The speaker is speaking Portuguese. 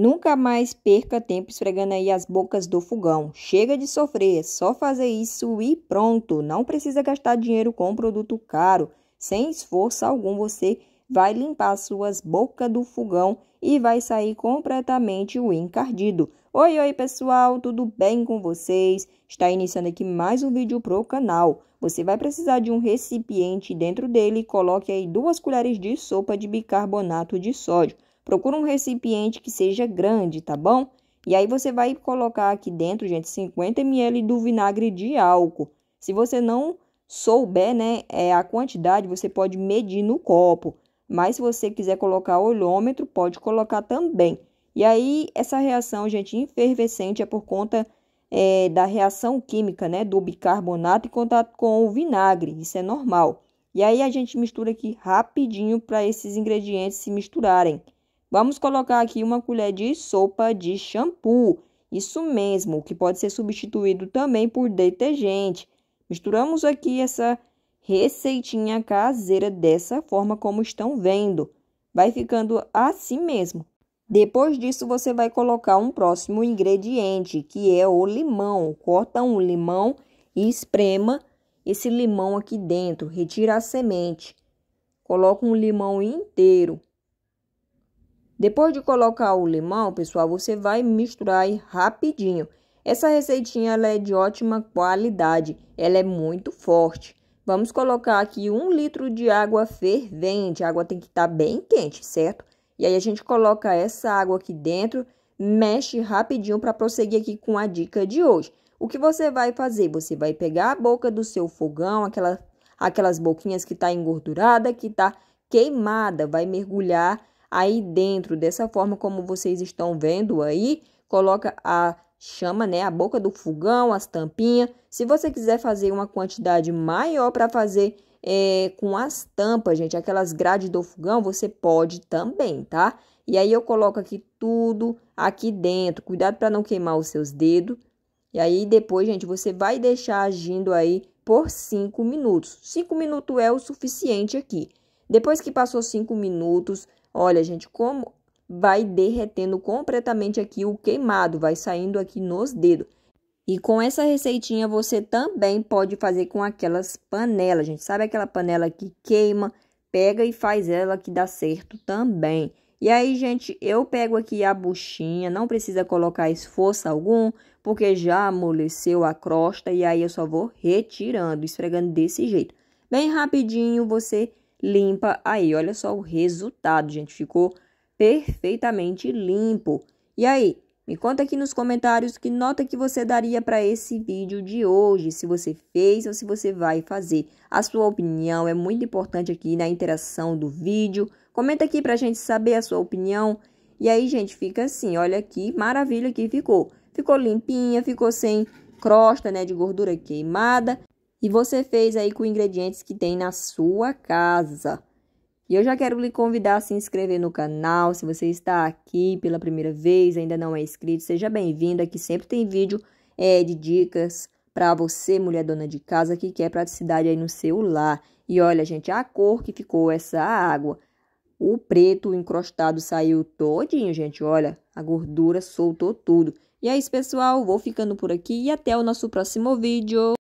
Nunca mais perca tempo esfregando aí as bocas do fogão. Chega de sofrer, só fazer isso e pronto. Não precisa gastar dinheiro com produto caro. Sem esforço algum, você vai limpar suas bocas do fogão e vai sair completamente o encardido. Oi, oi pessoal, tudo bem com vocês? Está iniciando aqui mais um vídeo para o canal. Você vai precisar de um recipiente dentro dele coloque aí duas colheres de sopa de bicarbonato de sódio. Procura um recipiente que seja grande, tá bom? E aí você vai colocar aqui dentro, gente, 50 ml do vinagre de álcool. Se você não souber, né, é, a quantidade, você pode medir no copo. Mas se você quiser colocar olhômetro, pode colocar também. E aí, essa reação, gente, efervescente é por conta é, da reação química, né, do bicarbonato em contato com o vinagre. Isso é normal. E aí, a gente mistura aqui rapidinho para esses ingredientes se misturarem. Vamos colocar aqui uma colher de sopa de shampoo. Isso mesmo, que pode ser substituído também por detergente. Misturamos aqui essa receitinha caseira dessa forma como estão vendo. Vai ficando assim mesmo. Depois disso, você vai colocar um próximo ingrediente, que é o limão. Corta um limão e esprema esse limão aqui dentro. Retira a semente. Coloca um limão inteiro. Depois de colocar o limão, pessoal, você vai misturar aí rapidinho. Essa receitinha ela é de ótima qualidade, ela é muito forte. Vamos colocar aqui um litro de água fervente, a água tem que estar tá bem quente, certo? E aí a gente coloca essa água aqui dentro, mexe rapidinho para prosseguir aqui com a dica de hoje. O que você vai fazer? Você vai pegar a boca do seu fogão, aquela, aquelas boquinhas que está engordurada, que está queimada, vai mergulhar Aí dentro, dessa forma como vocês estão vendo aí, coloca a chama, né, a boca do fogão, as tampinhas. Se você quiser fazer uma quantidade maior para fazer é, com as tampas, gente, aquelas grades do fogão, você pode também, tá? E aí eu coloco aqui tudo aqui dentro. Cuidado para não queimar os seus dedos. E aí depois, gente, você vai deixar agindo aí por 5 minutos. 5 minutos é o suficiente aqui. Depois que passou 5 minutos, Olha, gente, como vai derretendo completamente aqui o queimado, vai saindo aqui nos dedos. E com essa receitinha você também pode fazer com aquelas panelas, gente. Sabe aquela panela que queima? Pega e faz ela que dá certo também. E aí, gente, eu pego aqui a buchinha, não precisa colocar esforço algum, porque já amoleceu a crosta e aí eu só vou retirando, esfregando desse jeito. Bem rapidinho você limpa aí. Olha só o resultado, gente. Ficou perfeitamente limpo. E aí, me conta aqui nos comentários que nota que você daria para esse vídeo de hoje, se você fez ou se você vai fazer. A sua opinião é muito importante aqui na interação do vídeo. Comenta aqui para a gente saber a sua opinião. E aí, gente, fica assim, olha que maravilha que ficou. Ficou limpinha, ficou sem crosta, né, de gordura queimada e você fez aí com ingredientes que tem na sua casa. E eu já quero lhe convidar a se inscrever no canal. Se você está aqui pela primeira vez, ainda não é inscrito, seja bem-vindo. Aqui sempre tem vídeo é, de dicas para você, mulher dona de casa, que quer praticidade aí no seu lar. E olha, gente, a cor que ficou essa água. O preto encrostado saiu todinho, gente. Olha, a gordura soltou tudo. E é isso, pessoal. Vou ficando por aqui e até o nosso próximo vídeo.